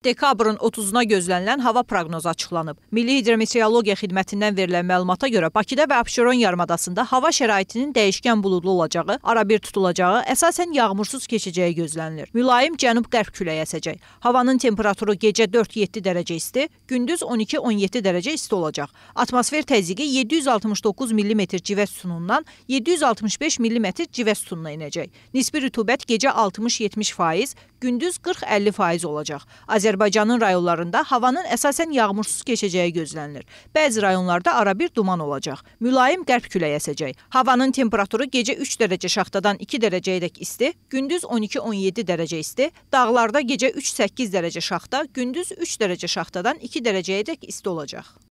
Dekabrın 30-una gözlənilən hava proqnozu açıqlanıb. Milli Hidrometeorologiya Xidmətindən verilən məlumata görə Bakıda və Abşeron yarımadasında hava şəraitinin dəyişkən buludlu olacağı, arabir tutulacağı, əsasən yağmursuz keçəcəyi gözlənilir. Mülayim cənub-qərb küləyi əsəcək. Havanın temperaturu gecə 4-7 dərəcə isti, gündüz 12-17 dərəcə isti olacaq. Atmosfer təzyiqi 769 mm civə sütunundan 765 mm civə sütununa enəcək. Nisbi rütubət gecə 60-70%, gündüz 40-50% olacaq. Azərbaycan Azərbaycanın rayonlarında havanın əsasən yağmursuz keçəcəyi gözlənilir. Bəzi rayonlarda arabir duman olacaq. Mülayim qərb küləyi əsəcək. Havanın temperaturu gecə 3 dərəcə şaxtadan 2 dərəcəyədək isti, gündüz 12-17 dərəcə isti, dağlarda gecə 3-8 dərəcə şaxta, gündüz 3 dərəcə şaxtadan 2 dərəcəyədək isti olacaq.